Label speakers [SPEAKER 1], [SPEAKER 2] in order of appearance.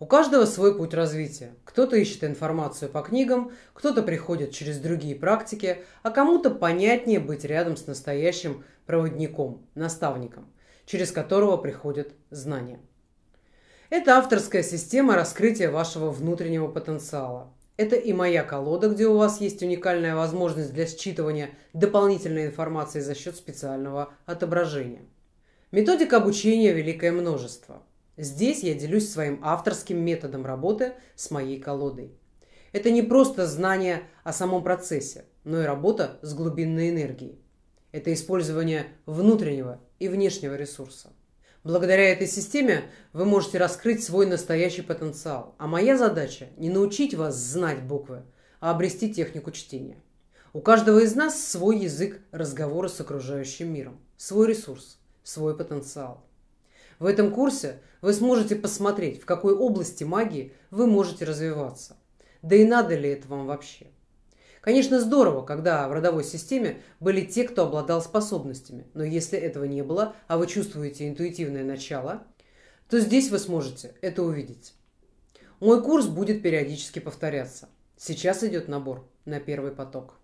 [SPEAKER 1] У каждого свой путь развития. Кто-то ищет информацию по книгам, кто-то приходит через другие практики, а кому-то понятнее быть рядом с настоящим проводником, наставником, через которого приходят знания. Это авторская система раскрытия вашего внутреннего потенциала. Это и моя колода, где у вас есть уникальная возможность для считывания дополнительной информации за счет специального отображения. Методик обучения великое множество – Здесь я делюсь своим авторским методом работы с моей колодой. Это не просто знание о самом процессе, но и работа с глубинной энергией. Это использование внутреннего и внешнего ресурса. Благодаря этой системе вы можете раскрыть свой настоящий потенциал. А моя задача не научить вас знать буквы, а обрести технику чтения. У каждого из нас свой язык разговора с окружающим миром, свой ресурс, свой потенциал. В этом курсе вы сможете посмотреть, в какой области магии вы можете развиваться. Да и надо ли это вам вообще? Конечно, здорово, когда в родовой системе были те, кто обладал способностями, но если этого не было, а вы чувствуете интуитивное начало, то здесь вы сможете это увидеть. Мой курс будет периодически повторяться. Сейчас идет набор на первый поток.